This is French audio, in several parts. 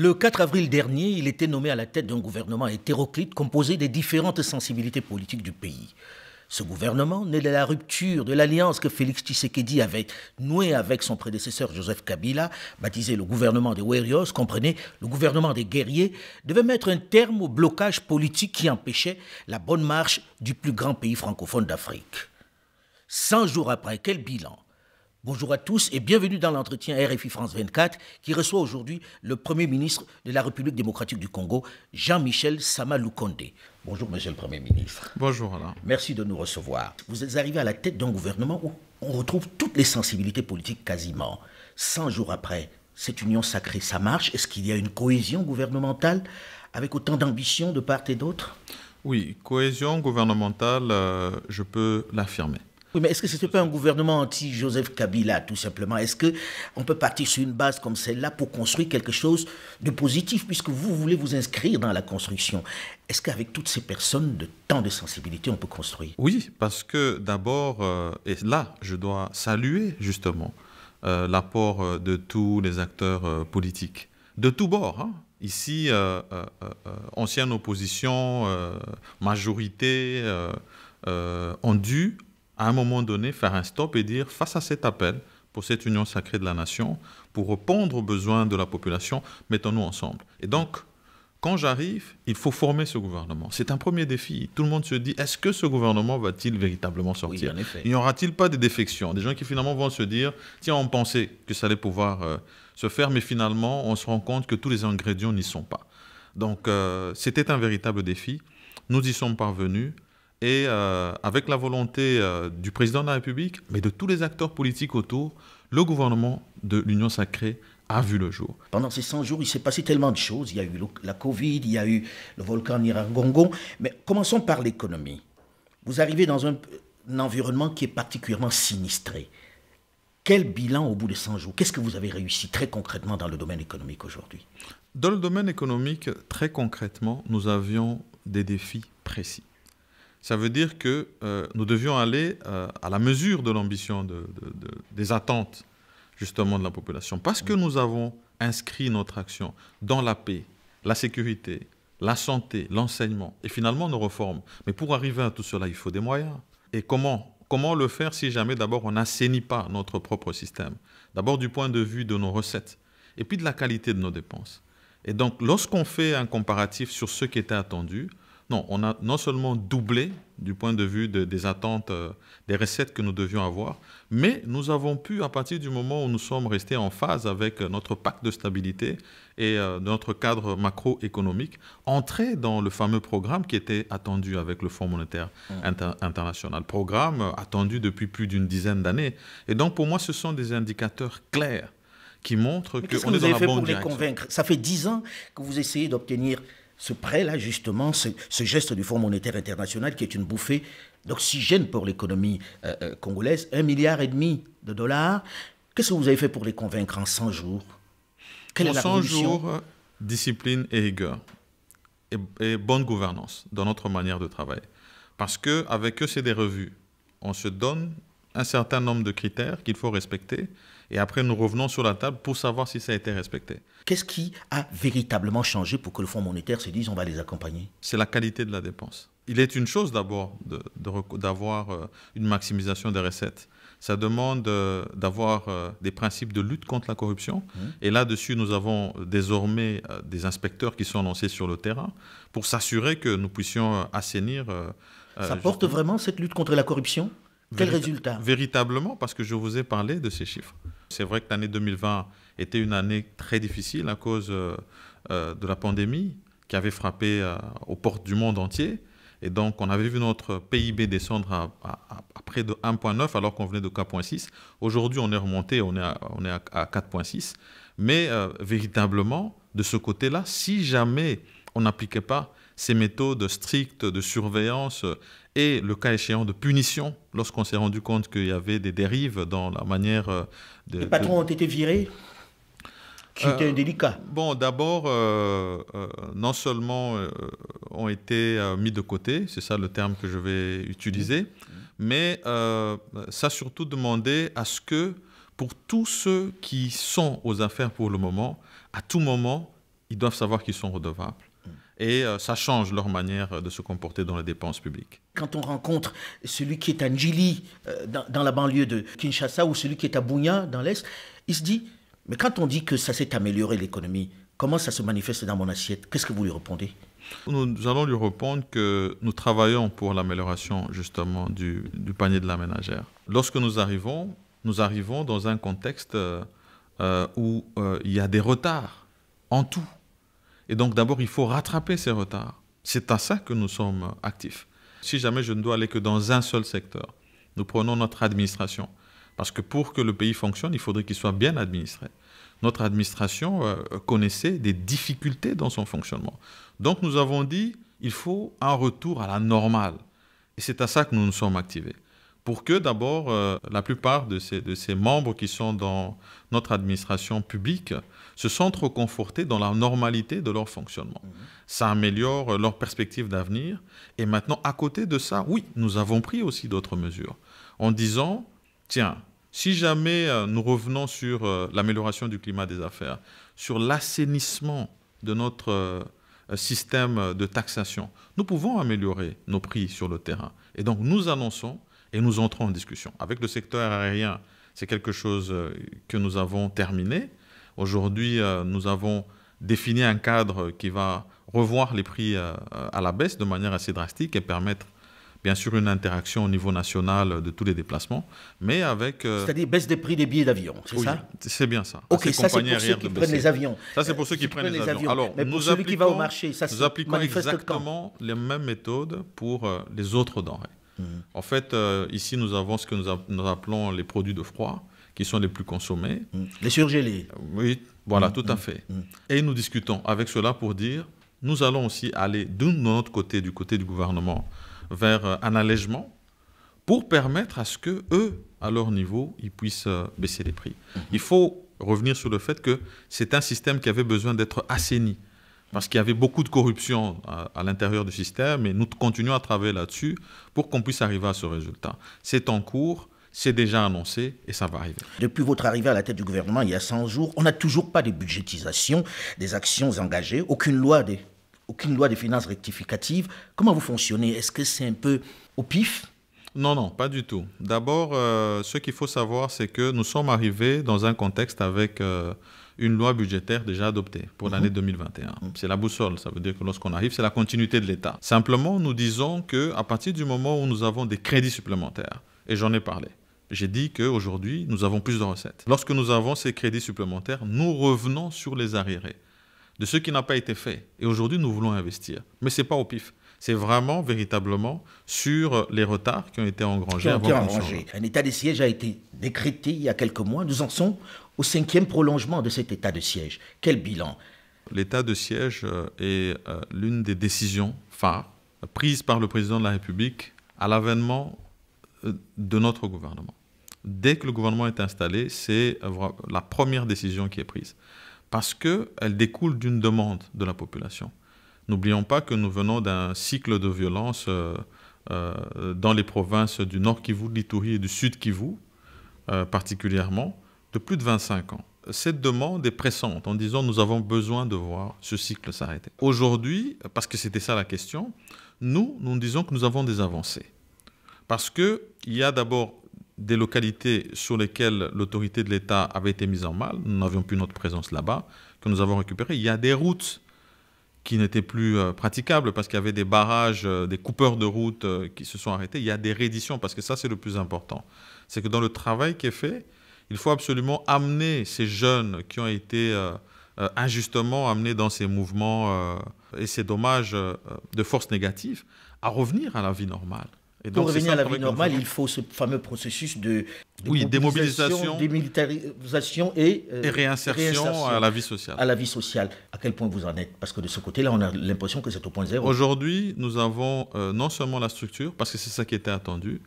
Le 4 avril dernier, il était nommé à la tête d'un gouvernement hétéroclite composé des différentes sensibilités politiques du pays. Ce gouvernement, né de la rupture de l'alliance que Félix Tshisekedi avait nouée avec son prédécesseur Joseph Kabila, baptisé le gouvernement des Warriors, comprenez le gouvernement des guerriers, devait mettre un terme au blocage politique qui empêchait la bonne marche du plus grand pays francophone d'Afrique. 100 jours après, quel bilan Bonjour à tous et bienvenue dans l'entretien RFI France 24 qui reçoit aujourd'hui le Premier ministre de la République démocratique du Congo, Jean-Michel Samaloukonde. Bonjour Monsieur le Premier ministre. Bonjour Alain. Merci de nous recevoir. Vous êtes arrivé à la tête d'un gouvernement où on retrouve toutes les sensibilités politiques quasiment. 100 jours après, cette union sacrée, ça marche Est-ce qu'il y a une cohésion gouvernementale avec autant d'ambition de part et d'autre Oui, cohésion gouvernementale, euh, je peux l'affirmer. Oui, mais est-ce que ce pas un gouvernement anti-Joseph Kabila, tout simplement Est-ce qu'on peut partir sur une base comme celle-là pour construire quelque chose de positif, puisque vous voulez vous inscrire dans la construction Est-ce qu'avec toutes ces personnes de tant de sensibilité, on peut construire Oui, parce que d'abord, euh, et là, je dois saluer justement euh, l'apport euh, de tous les acteurs politiques, de tous bords. Hein. Ici, ancienne opposition, majorité, ont dû à un moment donné, faire un stop et dire, face à cet appel pour cette union sacrée de la nation, pour répondre aux besoins de la population, mettons-nous ensemble. Et donc, quand j'arrive, il faut former ce gouvernement. C'est un premier défi. Tout le monde se dit, est-ce que ce gouvernement va-t-il véritablement sortir Il n'y aura-t-il pas des défections Des gens qui finalement vont se dire, tiens, on pensait que ça allait pouvoir euh, se faire, mais finalement, on se rend compte que tous les ingrédients n'y sont pas. Donc, euh, c'était un véritable défi. Nous y sommes parvenus et euh, avec la volonté euh, du président de la République, mais de tous les acteurs politiques autour, le gouvernement de l'Union sacrée a vu le jour. Pendant ces 100 jours, il s'est passé tellement de choses. Il y a eu la Covid, il y a eu le volcan Niragongo. Mais commençons par l'économie. Vous arrivez dans un, un, environnement qui est particulièrement sinistré. Quel bilan au bout de 100 jours Qu'est-ce que vous avez réussi très concrètement dans le domaine économique aujourd'hui Dans le domaine économique, très concrètement, nous avions des défis précis ça veut dire que euh, nous devions aller euh, à la mesure de l'ambition, des attentes justement de la population. Parce que nous avons inscrit notre action dans la paix, la sécurité, la santé, l'enseignement et finalement nos réformes. Mais pour arriver à tout cela, il faut des moyens. Et comment Comment le faire si jamais d'abord on n'assainit pas notre propre système D'abord du point de vue de nos recettes et puis de la qualité de nos dépenses. Et donc lorsqu'on fait un comparatif sur ce qui était attendu, non, on a non seulement doublé du point de vue des attentes, euh, des recettes que nous devions avoir, mais nous avons pu, à partir du moment où nous sommes restés en phase avec euh, notre pacte de stabilité et euh, notre cadre macroéconomique, entrer dans le fameux programme qui était attendu avec le Fonds monétaire mmh. international. Programme attendu depuis plus d'une dizaine d'années. Et donc, pour moi, ce sont des indicateurs clairs qui montrent qu'on qu est, que vous avez fait pour les convaincre Ça fait dix ans que vous essayez d'obtenir ce prêt-là, justement, ce, geste du Fonds monétaire international qui est une bouffée d'oxygène pour l'économie euh, euh, congolaise, un milliard et demi de dollars. Qu'est-ce que vous avez fait pour les convaincre en 100 jours en 100 jours, discipline et rigueur et, bonne gouvernance dans notre manière de travailler. Parce qu'avec eux, c'est des revues. On se donne un certain nombre de critères qu'il faut respecter et après, nous revenons sur la table pour savoir si ça a été respecté. Qu'est-ce qui a véritablement changé pour que le Fonds monétaire se dise on va les accompagner C'est la qualité de la dépense. Il est une chose d'abord d'avoir euh, une maximisation des recettes. Ça demande euh, d'avoir euh, des principes de lutte contre la corruption. Mmh. Et là-dessus, nous avons désormais des inspecteurs qui sont annoncés sur le terrain pour s'assurer que nous puissions assainir. Ça porte vraiment cette lutte contre la corruption Quel résultats résultat Véritablement, parce que je vous ai parlé de ces chiffres. C'est vrai que l'année 2020 était une année très difficile à cause euh, euh, de la pandémie qui avait frappé euh, aux portes du monde entier. Et donc, on avait vu notre PIB descendre à, près de 1,9 alors qu'on venait de 4,6. Aujourd'hui, on est remonté, on est à, on est à 4,6. Mais véritablement, de ce côté-là, si jamais on n'appliquait pas ces méthodes strictes de surveillance et, le cas échéant, de punition, lorsqu'on s'est rendu compte qu'il y avait des dérives dans la manière euh, de... Les patrons ont été virés euh, c'était était délicat. Bon, d'abord, euh, non seulement ont été mis de côté, c'est ça le terme que je vais utiliser, mmh. Mmh. mais ça a surtout demandé à ce que pour tous ceux qui sont aux affaires pour le moment, à tout moment, ils doivent savoir qu'ils sont redevables et euh, ça change leur manière euh, de se comporter dans les dépenses publiques. Quand on rencontre celui qui est à Njili, euh, dans, la banlieue de Kinshasa, ou celui qui est à Bounia, dans l'Est, il se dit, mais quand on dit que ça s'est amélioré l'économie, comment ça se manifeste dans mon assiette Qu'est-ce que vous lui répondez nous allons lui répondre que nous travaillons pour l'amélioration justement du, panier de la ménagère. Lorsque nous arrivons, nous arrivons dans un contexte où il y a des retards en tout. Et donc d'abord, il faut rattraper ces retards. C'est à ça que nous sommes actifs. Si jamais je ne dois aller que dans un seul secteur, nous prenons notre administration. Parce que pour que le pays fonctionne, il faudrait qu'il soit bien administré. Notre administration euh, connaissait des difficultés dans son fonctionnement. Donc nous avons dit, il faut un retour à la normale. Et c'est à ça que nous nous sommes activés pour que d'abord euh, la plupart de ces, membres qui sont dans notre administration publique se sentent reconfortés dans la normalité de leur fonctionnement. Mhm. Ça améliore leur perspective d'avenir. Et maintenant, à côté de ça, oui, nous avons pris aussi d'autres mesures en disant, tiens, si jamais euh, nous revenons sur euh, l'amélioration du climat des affaires, sur l'assainissement de notre système de taxation, nous pouvons améliorer nos prix sur le terrain. Et donc nous annonçons et nous entrons en discussion. Avec le secteur aérien, c'est quelque chose euh, que nous avons terminé. Aujourd'hui, euh, nous avons défini un cadre qui va revoir les prix euh, à la baisse de manière assez drastique et permettre bien sûr une interaction au niveau national de tous les déplacements, mais avec... C'est-à-dire baisse des prix des billets d'avion, c'est oui, ça c'est bien ça. Ok, ça c'est pour ceux qui prennent les avions. Ça c'est pour ceux qui, prennent les avions. Alors, nous appliquons va au marché, ça Nous exactement les mêmes méthodes pour les autres denrées. Mhm. En fait, euh, ici, nous avons ce que nous, appelons les produits de froid, qui sont les plus consommés. Mhm. Les surgelés. Euh, oui, voilà, mhm. tout à fait. Et nous discutons avec cela pour dire, nous allons aussi aller de notre côté, du côté du gouvernement, vers euh, un allègement pour permettre à ce que eux, à leur niveau, ils puissent baisser les prix. Il faut revenir sur le fait que c'est un système qui avait besoin d'être assaini parce qu'il y avait beaucoup de corruption à, l'intérieur du système et nous continuons à travailler là-dessus pour qu'on puisse arriver à ce résultat. C'est en cours, c'est déjà annoncé et ça va arriver. Depuis votre arrivée à la tête du gouvernement il y a 100 jours, on n'a toujours pas de budgétisation des actions engagées, aucune loi des, aucune loi des finances rectificatives. Comment vous fonctionnez Est-ce que c'est un peu au pif non, non, pas du tout. D'abord, euh, ce qu'il faut savoir, c'est que nous sommes arrivés dans un contexte avec euh, une loi budgétaire déjà adoptée pour l'année 2021. Mhm. Mhm. C'est la boussole, ça veut dire que lorsqu'on arrive, c'est la continuité de l'État. Simplement, nous disons que à partir du moment où nous avons des crédits supplémentaires, et j'en ai parlé, j'ai dit qu'aujourd'hui, nous avons plus de recettes. Lorsque nous avons ces crédits supplémentaires, nous revenons sur les arriérés de ce qui n'a pas été fait. Et aujourd'hui, nous voulons investir. Mais ce n'est pas au pif. C'est vraiment, véritablement, sur les retards qui ont été engrangés. engrangés. Un état des sièges a été décrété il y a quelques mois. Nous en sommes au cinquième prolongement de cet état de siège. Quel bilan L'état de siège euh, est euh, l'une des décisions phares prises par le président de la République à l'avènement euh, de notre gouvernement. Dès que le gouvernement est installé, c'est la première décision qui est prise, parce qu'elle découle d'une demande de la population. N'oublions pas que nous venons d'un cycle de violence dans les provinces du Nord Kivu, de l'Itourie et du Sud Kivu, particulièrement, de plus de 25 ans. Cette demande est pressante en disant nous avons besoin de voir ce cycle s'arrêter. Aujourd'hui, parce que c'était ça la question, nous, nous disons que nous avons des avancées. Parce qu'il y a d'abord des localités sur lesquelles l'autorité de l'État avait été mise en mal, nous n'avions plus notre présence là-bas, que nous avons récupéré Il y a des routes qui n'étaient plus euh, praticables parce qu'il y avait des barrages, euh, des coupeurs de routes euh, qui se sont arrêtés. Il y a des redditions parce que ça, c'est le plus important. C'est que dans le travail qui est fait, il faut absolument amener ces jeunes qui ont été euh, euh, injustement amenés dans ces mouvements euh, et ces dommages de force négative à revenir à la vie normale. Et donc, Pour revenir à la vie normale, il faut ce fameux processus de, de démobilisation, démilitarisation et, réinsertion, à la vie sociale. À la vie sociale. À quel point vous en êtes Parce que de ce côté-là, on a l'impression que c'est au point zéro. Aujourd'hui, nous avons non seulement la structure, parce que c'est ça qui était attendu,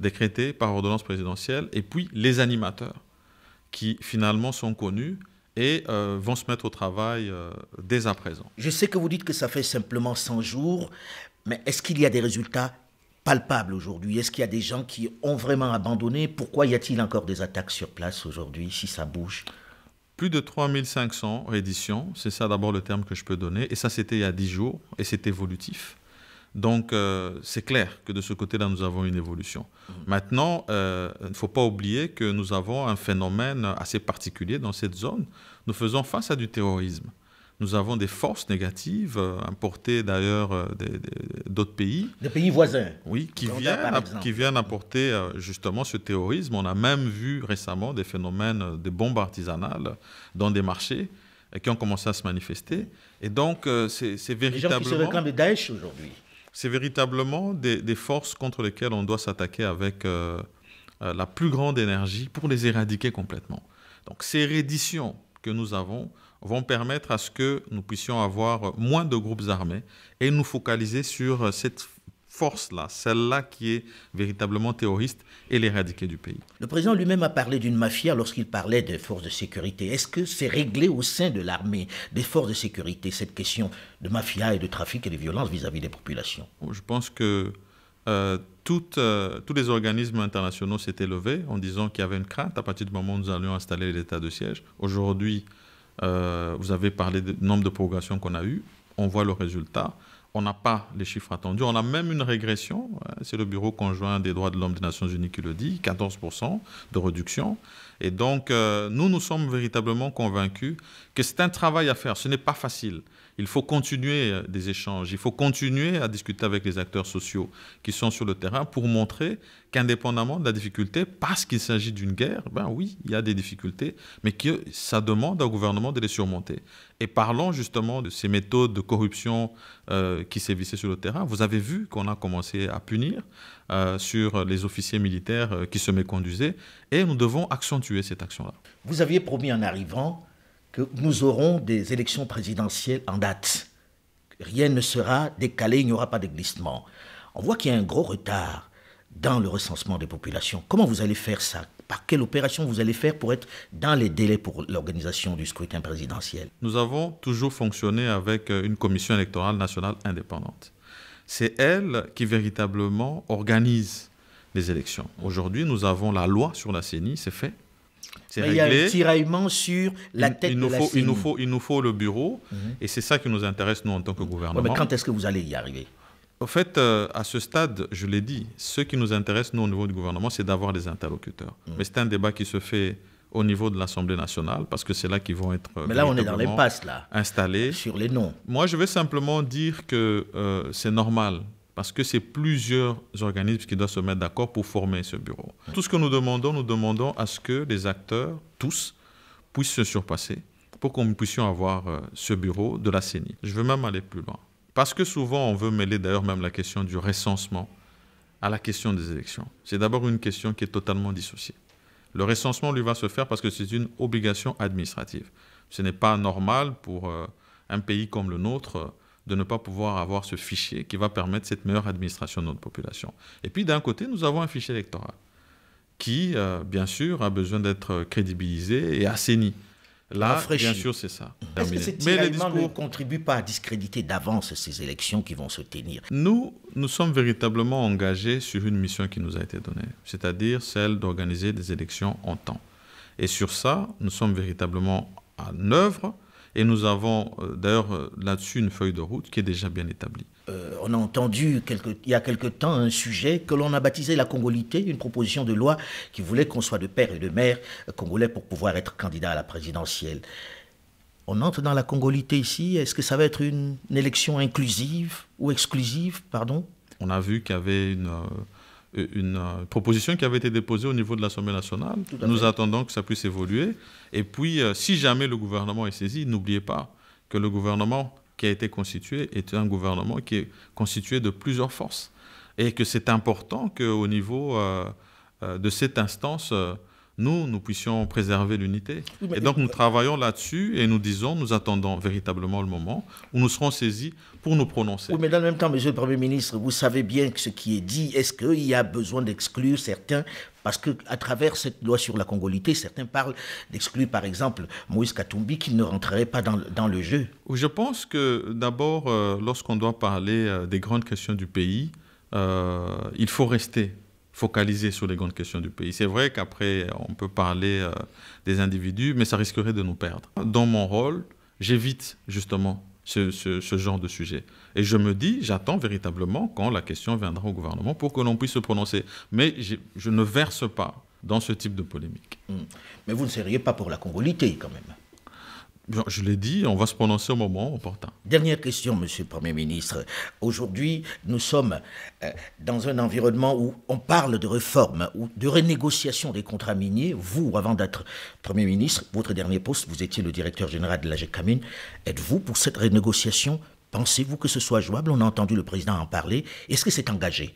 décrété par ordonnance présidentielle, et puis les animateurs, qui finalement sont connus et euh, vont se mettre au travail euh, dès à présent. Je sais que vous dites que ça fait simplement 100 jours, mais est-ce qu'il y a des résultats palpables aujourd'hui Est-ce qu'il y a des gens qui ont vraiment abandonné Pourquoi y a-t-il encore des attaques sur place aujourd'hui, si ça bouge plus de 3500 rééditions, c'est ça d'abord le terme que je peux donner, et ça c'était il y a 10 jours, et c'est évolutif. Donc, euh, c'est clair que de ce côté-là, nous avons une évolution. Mhm. Maintenant, euh, il ne faut pas oublier que nous avons un phénomène assez particulier dans cette zone. Nous faisons face à du terrorisme. Nous avons des forces négatives euh, importées d'ailleurs d'autres pays. Des pays voisins. Oui, qui, viennent, qui viennent apporter justement ce terrorisme. On a même vu récemment des phénomènes de bombes artisanales dans des marchés qui ont commencé à se manifester. Et donc, c'est véritablement... Les gens qui se réclament de Daesh aujourd'hui c'est véritablement des, forces contre lesquelles on doit s'attaquer avec euh, euh, la plus grande énergie pour les éradiquer complètement. Donc ces redditions que nous avons vont permettre à ce que nous puissions avoir moins de groupes armés et nous focaliser sur euh, cette force-là, celle-là qui est véritablement terroriste, et l'éradiquer du pays. Le président lui-même a parlé d'une mafia lorsqu'il parlait des forces de sécurité. Est-ce que c'est réglé au sein de l'armée, des forces de sécurité, cette question de mafia et de trafic et de violence vis-à-vis des populations Je pense que euh, euh, tous les organismes internationaux s'étaient levés en disant qu'il y avait une crainte à partir du moment où nous allions installer l'état de siège. Aujourd'hui, euh, vous avez parlé du nombre de progressions qu'on a eues. On voit le résultat on n'a pas les chiffres attendus. On a même une régression, hein, c'est le Bureau conjoint des droits de l'homme des Nations Unies qui le dit, 14% de réduction. Et donc, euh, nous, nous sommes véritablement convaincus que c'est un travail à faire. Ce n'est pas facile. Il faut continuer euh, des échanges, il faut continuer à discuter avec les acteurs sociaux qui sont sur le terrain pour montrer qu'indépendamment de la difficulté, parce qu'il s'agit d'une guerre, ben oui, il y a des difficultés, mais que ça demande au gouvernement de les surmonter. Et parlons justement de ces méthodes de corruption euh, qui sévissaient sur le terrain. Vous avez vu qu'on a commencé à punir euh, sur les officiers militaires qui se méconduisaient, et nous devons accentuer cette action-là. Vous aviez promis en arrivant que nous aurons des élections présidentielles en date. Rien ne sera décalé, il n'y aura pas de glissement. On voit qu'il y a un gros retard dans le recensement des populations. Comment vous allez faire ça Par quelle opération vous allez faire pour être dans les délais pour l'organisation du scrutin présidentiel Nous avons toujours fonctionné avec euh, une commission électorale nationale indépendante. C'est elle qui véritablement organise les élections. Aujourd'hui, nous avons la loi sur la CENI, c'est fait. Il y a un tiraillement sur la tête il, nous de faut, la Il nous, faut, il nous faut le bureau, mhm. et c'est ça qui nous intéresse, nous, en tant que gouvernement. mais quand est-ce que vous allez y arriver Au fait, euh, à ce stade, je l'ai dit, ce qui nous intéresse, nous, au niveau du gouvernement, c'est d'avoir des interlocuteurs. Mhm. Mais c'est un débat qui se fait au niveau de l'Assemblée nationale, parce que c'est là qu'ils vont être euh, Mais là, on est dans les passes, là. installés. Sur les noms. Moi, je vais simplement dire que euh, c'est normal parce que c'est plusieurs organismes qui doivent se mettre d'accord pour former ce bureau. Tout ce que nous demandons, nous demandons à ce que les acteurs, tous, puissent se surpasser pour qu'on puissions avoir euh, ce bureau de la CENI. Je veux même aller plus loin. Parce que souvent, on veut mêler d'ailleurs même la question du recensement à la question des élections. C'est d'abord une question qui est totalement dissociée. Le recensement, lui, va se faire parce que c'est une obligation administrative. Ce n'est pas normal pour euh, un pays comme le nôtre de ne pas pouvoir avoir ce fichier qui va permettre cette meilleure administration de notre population. Et puis d'un côté, nous avons un fichier électoral qui, euh, bien sûr, a besoin d'être crédibilisé et assaini. Là, bien sûr, c'est ça. Est-ce discours... ne contribue pas à discréditer d'avance ces élections qui vont se tenir Nous, nous sommes véritablement engagés sur une mission qui nous a été donnée, c'est-à-dire celle d'organiser des élections en temps. Et sur ça, nous sommes véritablement en œuvre et nous avons euh, d'ailleurs euh, là-dessus une feuille de route qui est déjà bien établie. Euh, on a entendu il y a quelque temps un sujet que l'on a baptisé la congolité, une proposition de loi qui voulait qu'on soit de père et de mère congolais pour pouvoir être candidat à la présidentielle. On entre dans la congolité ici. Est-ce que ça va être une, une élection inclusive ou exclusive, pardon On a vu qu'il y avait une euh, une euh, proposition qui avait été déposée au niveau de l'Assemblée nationale. Nous attendons que ça puisse évoluer. Et puis, euh, si jamais le gouvernement est saisi, n'oubliez pas que le gouvernement qui a été constitué est un gouvernement qui est constitué de plusieurs forces. Et que c'est important qu'au niveau de cette instance, nous, nous puissions préserver l'unité. Et donc nous travaillons là-dessus et nous disons, nous attendons véritablement le moment où nous serons saisis pour nous prononcer. Oui, mais dans le même temps, Monsieur le Premier ministre, vous savez bien que ce qui est dit, est-ce qu'il y a besoin d'exclure certains parce que à travers cette loi sur la congolité, certains parlent d'exclure, par exemple, Moïse Katumbi, qui ne rentrerait pas dans, le jeu. Je pense que d'abord, euh, lorsqu'on doit parler euh, des grandes questions du pays, euh, il faut rester focaliser sur les grandes questions du pays. C'est vrai qu'après, on peut parler euh, des individus, mais ça risquerait de nous perdre. Dans mon rôle, j'évite justement ce, ce, genre de sujet. Et je me dis, j'attends véritablement quand la question viendra au gouvernement pour que l'on puisse se prononcer. Mais je ne verse pas dans ce type de polémique. Mmh. Mais vous ne seriez pas pour la congolité quand même je l'ai dit, on va se prononcer au moment opportun. Dernière question, Monsieur le Premier ministre. Aujourd'hui, nous sommes euh, dans un environnement où on parle de réforme, ou de renégociation des contrats miniers. Vous, avant d'être Premier ministre, votre dernier poste, vous étiez le directeur général de la GECAMINE. Êtes-vous pour cette renégociation Pensez-vous que ce soit jouable On a entendu le président en parler. Est-ce que c'est engagé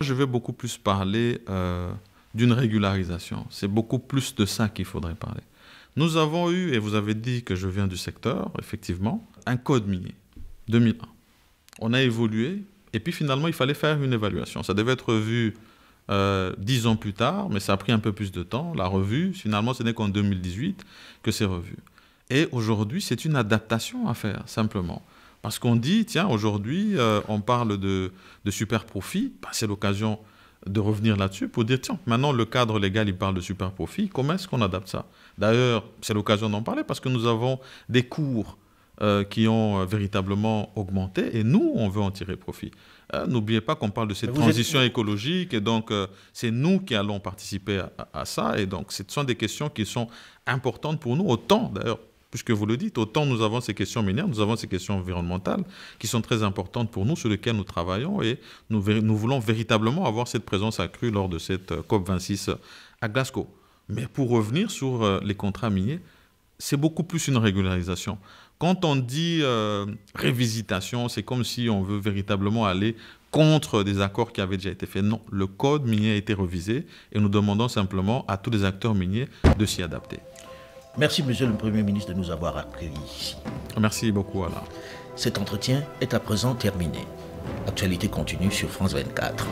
Je vais beaucoup plus parler euh, d'une régularisation. C'est beaucoup plus de ça qu'il faudrait parler. Nous avons eu, et vous avez dit que je viens du secteur, effectivement, un code minier, 2001. On a évolué, et puis finalement, il fallait faire une évaluation. Ça devait être vu euh, dix ans plus tard, mais ça a pris un peu plus de temps. La revue, finalement, ce n'est qu'en 2018 que c'est revu. Et aujourd'hui, c'est une adaptation à faire, simplement. Parce qu'on dit, tiens, aujourd'hui, euh, on parle de, super profit, ben, c'est l'occasion de revenir là-dessus pour dire, tiens, maintenant le cadre légal, il parle de super profit, comment est-ce qu'on adapte ça D'ailleurs, c'est l'occasion d'en parler parce que nous avons des cours euh, qui ont euh, véritablement augmenté et nous, on veut en tirer profit. Euh, n'oubliez pas qu'on parle de cette transition écologique et donc c'est nous qui allons participer à ça et donc ce sont des questions qui sont importantes pour nous, autant d'ailleurs puisque vous le dites, autant nous avons ces questions minières, nous avons ces questions environnementales qui sont très importantes pour nous, sur lesquelles nous travaillons et nous, voulons véritablement avoir cette présence accrue lors de cette euh, COP26 euh, à Glasgow. Mais pour revenir sur euh, les contrats miniers, c'est beaucoup plus une régularisation. Quand on dit révisitation, c'est comme si on veut véritablement aller contre des accords qui avaient déjà été faits. Non, le code minier a été revisé et nous demandons simplement à tous les acteurs miniers de s'y adapter. Merci, Monsieur le Premier ministre, de nous avoir accueillis ici. Merci beaucoup, Alain. Cet entretien est à présent terminé. Actualité continue sur France 24.